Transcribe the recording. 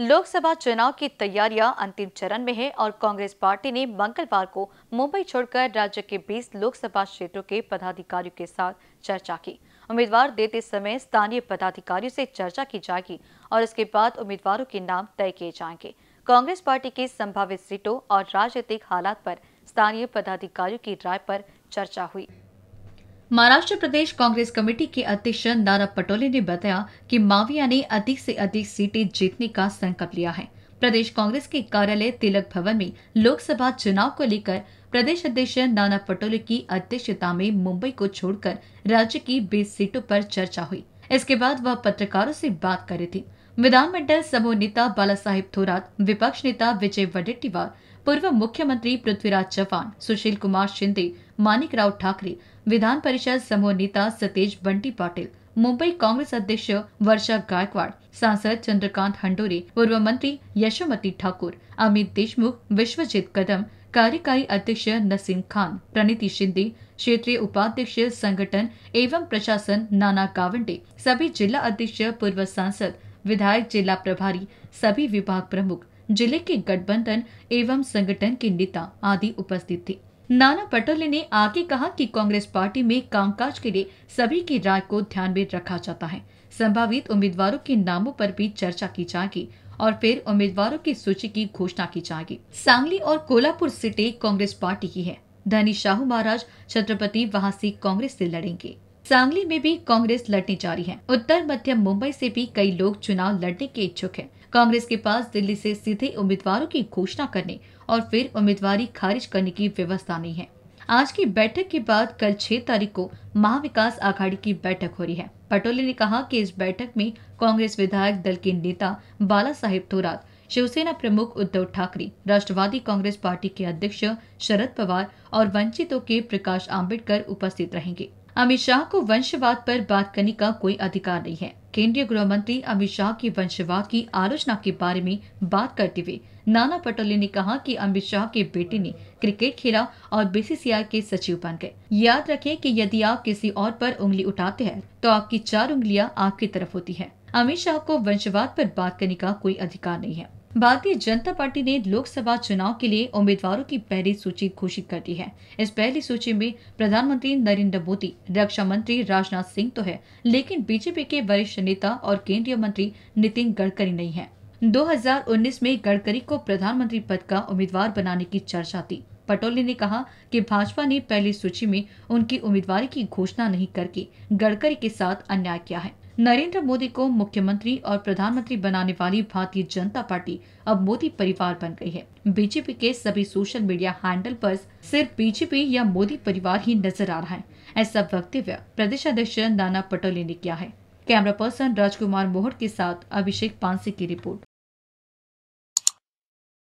लोकसभा चुनाव की तैयारियां अंतिम चरण में है और कांग्रेस पार्टी ने मंगलवार को मुंबई छोड़कर राज्य के 20 लोकसभा क्षेत्रों के पदाधिकारियों के साथ चर्चा की उम्मीदवार देते समय स्थानीय पदाधिकारियों से चर्चा की जाएगी और इसके बाद उम्मीदवारों के नाम तय किए जाएंगे कांग्रेस पार्टी के संभावित सीटों और राजनीतिक हालात पर स्थानीय पदाधिकारियों की राय पर चर्चा हुई महाराष्ट्र प्रदेश कांग्रेस कमेटी के अध्यक्ष नाना पटोले ने बताया कि माविया ने अधिक से अधिक सीटें जीतने का संकल्प लिया है प्रदेश कांग्रेस के कार्यालय तिलक भवन में लोकसभा चुनाव को लेकर प्रदेश अध्यक्ष नाना पटोले की अध्यक्षता में मुंबई को छोड़कर राज्य की बीस सीटों पर चर्चा हुई इसके बाद वह पत्रकारों से बात कर रहे थे विधान मंडल समूह नेता बाला साहेब थोरात विपक्ष नेता विजय वडेट्टीवार पूर्व मुख्यमंत्री पृथ्वीराज चौहान सुशील कुमार शिंदे मानिक राव ठाकरे विधान परिषद समूह नेता सतेज बंटी पाटिल मुंबई कांग्रेस अध्यक्ष वर्षा गायकवाड़ सांसद चंद्रकांत हंडोरे पूर्व मंत्री यशोमती ठाकुर अमित देशमुख विश्वजीत कदम कार्यकारी अध्यक्ष नसीम खान प्रणीति शिंदे क्षेत्रीय उपाध्यक्ष संगठन एवं प्रशासन नाना कावंडे सभी जिला अध्यक्ष पूर्व सांसद विधायक जिला प्रभारी सभी विभाग प्रमुख जिले के गठबंधन एवं संगठन के नेता आदि उपस्थित थे नाना पटोले ने आगे कहा कि कांग्रेस पार्टी में कामकाज के लिए सभी की राय को ध्यान में रखा जाता है संभावित उम्मीदवारों के नामों पर भी चर्चा की जाएगी और फिर उम्मीदवारों की सूची की घोषणा की जाएगी सांगली और कोल्हापुर सीटें कांग्रेस पार्टी की है धनी शाहू महाराज छत्रपति वहां से कांग्रेस से लड़ेंगे सांगली में भी कांग्रेस लड़ने जा रही है उत्तर मध्य मुंबई से भी कई लोग चुनाव लड़ने के इच्छुक हैं। कांग्रेस के पास दिल्ली से सीधे उम्मीदवारों की घोषणा करने और फिर उम्मीदवारी खारिज करने की व्यवस्था नहीं है आज की बैठक के बाद कल छह तारीख को महाविकास आघाड़ी की बैठक हो रही है पटोले ने कहा कि इस बैठक में कांग्रेस विधायक दल के नेता बाला साहेब थोरात शिवसेना प्रमुख उद्धव ठाकरे राष्ट्रवादी कांग्रेस पार्टी के अध्यक्ष शरद पवार और वंचितों के प्रकाश आम्बेडकर उपस्थित रहेंगे अमित शाह को वंशवाद पर बात करने का कोई अधिकार नहीं है केंद्रीय गृह मंत्री अमित शाह की वंशवाद की आलोचना के बारे में बात करते हुए नाना पटोले ने कहा कि अमित शाह के बेटे ने क्रिकेट खेला और बीसीसीआई के सचिव बन गए याद रखें कि यदि आप किसी और पर उंगली उठाते हैं तो आपकी चार उंगलियां आपकी तरफ होती है अमित शाह को वंशवाद पर बात करने का कोई अधिकार नहीं है भारतीय जनता पार्टी ने लोकसभा चुनाव के लिए उम्मीदवारों की पहली सूची घोषित कर दी है इस पहली सूची में प्रधानमंत्री नरेंद्र मोदी रक्षा मंत्री राजनाथ सिंह तो है लेकिन बीजेपी के वरिष्ठ नेता और केंद्रीय मंत्री नितिन गडकरी नहीं है 2019 में गडकरी को प्रधानमंत्री पद का उम्मीदवार बनाने की चर्चा थी पटोले ने कहा कि भाजपा ने पहली सूची में उनकी उम्मीदवारी की घोषणा नहीं करके गडकरी के साथ अन्याय किया है नरेंद्र मोदी को मुख्यमंत्री और प्रधानमंत्री बनाने वाली भारतीय जनता पार्टी अब मोदी परिवार बन गई है बीजेपी के सभी सोशल मीडिया हैंडल पर सिर्फ बीजेपी या मोदी परिवार ही नजर आ रहा है ऐसा वक्तव्य प्रदेश अध्यक्ष नाना पटोले ने किया है कैमरा पर्सन राजकुमार मोहर के साथ अभिषेक पांसे की रिपोर्ट